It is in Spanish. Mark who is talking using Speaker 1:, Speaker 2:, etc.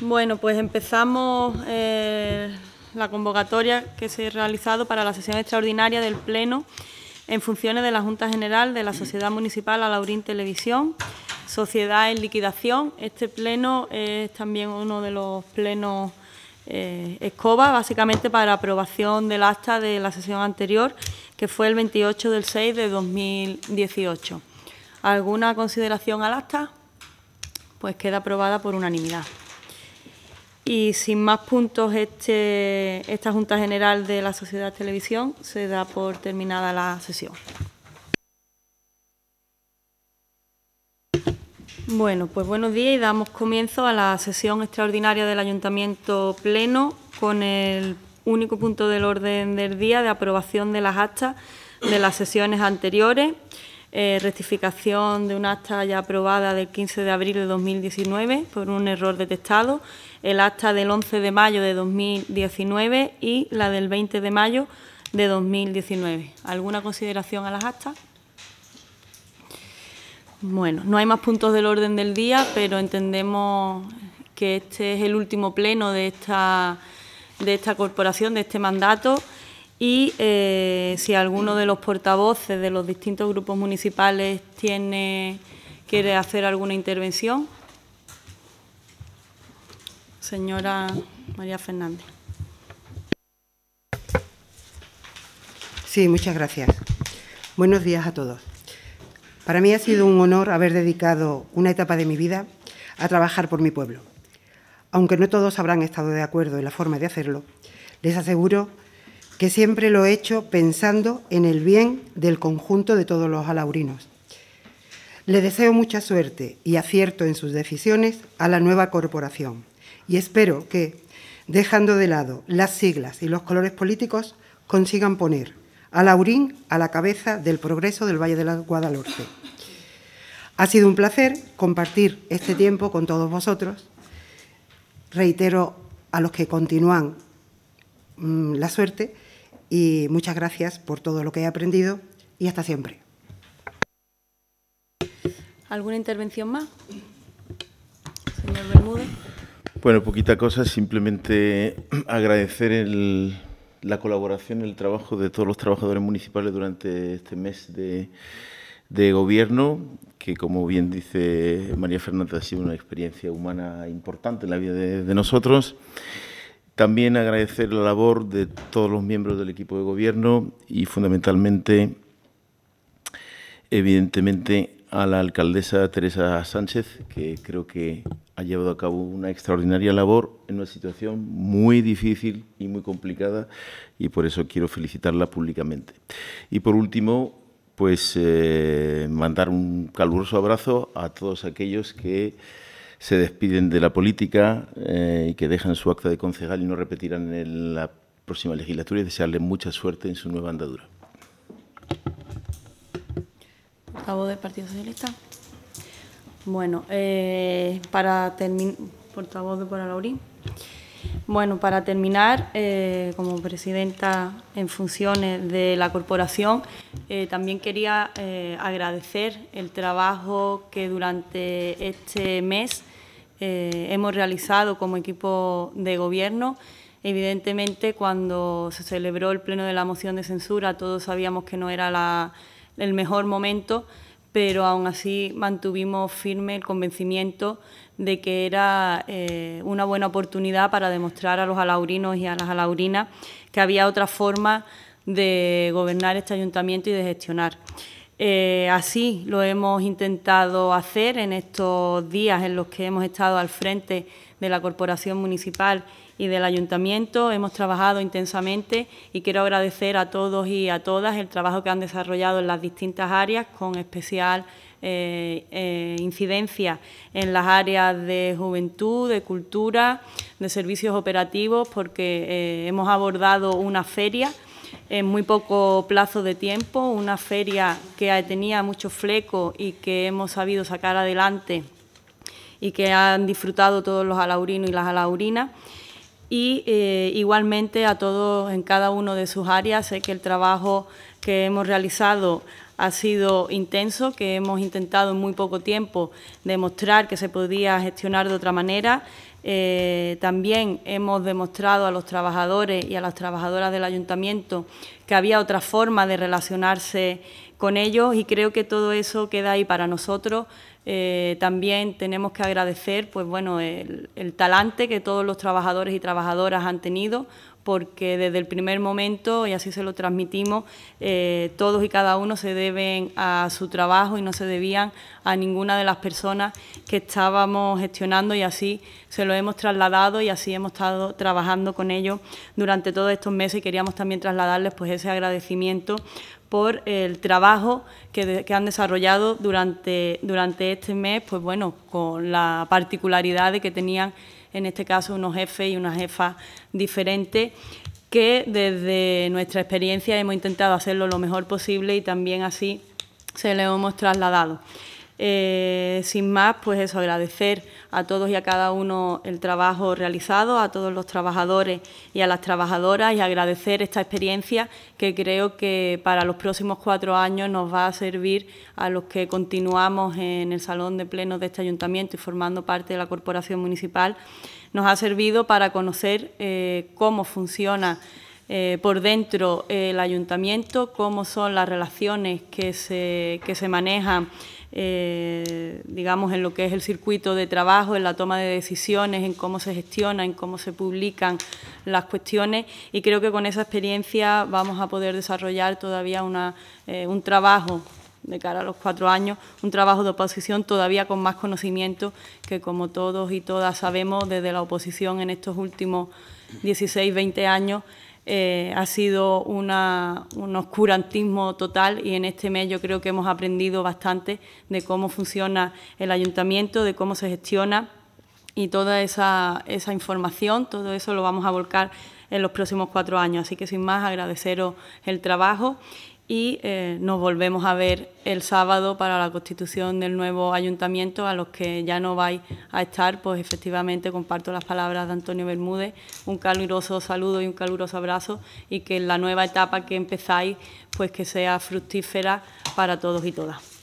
Speaker 1: Bueno, pues empezamos eh, la convocatoria que se ha realizado para la sesión extraordinaria del Pleno en funciones de la Junta General de la Sociedad Municipal Alaurín Televisión, Sociedad en Liquidación. Este pleno es también uno de los plenos eh, escoba, básicamente para aprobación del acta de la sesión anterior, que fue el 28 del 6 de 2018. ¿Alguna consideración al acta? Pues queda aprobada por unanimidad. Y sin más puntos, este, esta Junta General de la Sociedad Televisión se da por terminada la sesión. Bueno, pues buenos días y damos comienzo a la sesión extraordinaria del Ayuntamiento Pleno con el único punto del orden del día de aprobación de las actas de las sesiones anteriores. Eh, rectificación de un acta ya aprobada del 15 de abril de 2019 por un error detectado, el acta del 11 de mayo de 2019 y la del 20 de mayo de 2019. ¿Alguna consideración a las actas? Bueno, no hay más puntos del orden del día, pero entendemos que este es el último pleno de esta, de esta corporación, de este mandato y eh, si alguno de los portavoces de los distintos grupos municipales tiene quiere hacer alguna intervención. Señora María Fernández.
Speaker 2: Sí, muchas gracias. Buenos días a todos. Para mí ha sido un honor haber dedicado una etapa de mi vida a trabajar por mi pueblo. Aunque no todos habrán estado de acuerdo en la forma de hacerlo, les aseguro que que siempre lo he hecho pensando en el bien del conjunto de todos los alaurinos. Le deseo mucha suerte y acierto en sus decisiones a la nueva corporación y espero que, dejando de lado las siglas y los colores políticos, consigan poner a Laurín a la cabeza del progreso del Valle de la Guadalhorce. Ha sido un placer compartir este tiempo con todos vosotros. Reitero a los que continúan mm, la suerte y muchas gracias por todo lo que he aprendido y hasta siempre.
Speaker 1: ¿Alguna intervención más? Señor Bermúdez.
Speaker 3: Bueno, poquita cosa, simplemente agradecer la colaboración, el trabajo de todos los trabajadores municipales durante este mes de, gobierno, que como bien dice María Fernández, ha sido una experiencia humana importante en la vida de nosotros. También agradecer la labor de todos los miembros del equipo de gobierno y fundamentalmente, evidentemente, a la alcaldesa Teresa Sánchez, que creo que ha llevado a cabo una extraordinaria labor en una situación muy difícil y muy complicada y por eso quiero felicitarla públicamente. Y por último, pues eh, mandar un caluroso abrazo a todos aquellos que se despiden de la política eh, y que dejan su acta de concejal y no repetirán en la próxima legislatura y desearle mucha suerte en su nueva andadura.
Speaker 1: ¿Portavoz del Partido Socialista. Bueno, eh, para terminar, portavoz de Laurín. Bueno, para terminar, eh, como presidenta en funciones de la corporación, también quería agradecer el trabajo que durante este mes eh, hemos realizado como equipo de gobierno. Evidentemente, cuando se celebró el pleno de la moción de censura, todos sabíamos que no era el mejor momento, pero aún así mantuvimos firme el convencimiento de que era eh, una buena oportunidad para demostrar a los alaurinos y a las alaurinas que había otra forma de gobernar este ayuntamiento y de gestionar. Eh, así lo hemos intentado hacer en estos días en los que hemos estado al frente de la Corporación Municipal y del Ayuntamiento. Hemos trabajado intensamente y quiero agradecer a todos y a todas el trabajo que han desarrollado en las distintas áreas, con especial eh, eh, incidencia en las áreas de juventud, de cultura, de servicios operativos, porque hemos abordado una feria en muy poco plazo de tiempo, una feria que tenía mucho fleco y que hemos sabido sacar adelante y que han disfrutado todos los alaurinos y las alaurinas. Y eh, igualmente a todos en cada uno de sus áreas, sé que el trabajo que hemos realizado ha sido intenso, que hemos intentado en muy poco tiempo demostrar que se podía gestionar de otra manera, eh, también hemos demostrado a los trabajadores y a las trabajadoras del ayuntamiento que había otra forma de relacionarse con ellos y creo que todo eso queda ahí para nosotros. Eh, también tenemos que agradecer pues, bueno, el, el talante que todos los trabajadores y trabajadoras han tenido porque desde el primer momento, y así se lo transmitimos, eh, todos y cada uno se deben a su trabajo y no se debían a ninguna de las personas que estábamos gestionando y así se lo hemos trasladado y así hemos estado trabajando con ellos durante todos estos meses y queríamos también trasladarles pues ese agradecimiento por el trabajo que, han desarrollado durante, durante este mes, pues bueno, con la particularidad de que tenían en este caso unos jefes y unas jefa diferentes que desde nuestra experiencia hemos intentado hacerlo lo mejor posible y también así se lo hemos trasladado. Eh, sin más, pues eso, agradecer a todos y a cada uno el trabajo realizado, a todos los trabajadores y a las trabajadoras y agradecer esta experiencia que creo que para los próximos cuatro años nos va a servir a los que continuamos en el Salón de Plenos de este Ayuntamiento y formando parte de la Corporación Municipal. Nos ha servido para conocer eh, cómo funciona eh, por dentro el Ayuntamiento, cómo son las relaciones que que se manejan eh, digamos, en lo que es el circuito de trabajo, en la toma de decisiones, en cómo se gestiona, en cómo se publican las cuestiones y creo que con esa experiencia vamos a poder desarrollar todavía una, eh, un trabajo de cara a los cuatro años, un trabajo de oposición todavía con más conocimiento que como todos y todas sabemos desde la oposición en estos últimos 16, 20 años eh, ha sido un oscurantismo total y en este mes yo creo que hemos aprendido bastante de cómo funciona el ayuntamiento, de cómo se gestiona y toda esa, esa información, todo eso lo vamos a volcar en los próximos cuatro años. Así que sin más, agradeceros el trabajo y eh, nos volvemos a ver el sábado para la constitución del nuevo ayuntamiento. A los que ya no vais a estar, pues efectivamente comparto las palabras de Antonio Bermúdez, un caluroso saludo y un caluroso abrazo y que la nueva etapa que empezáis, pues que sea fructífera para todos y todas.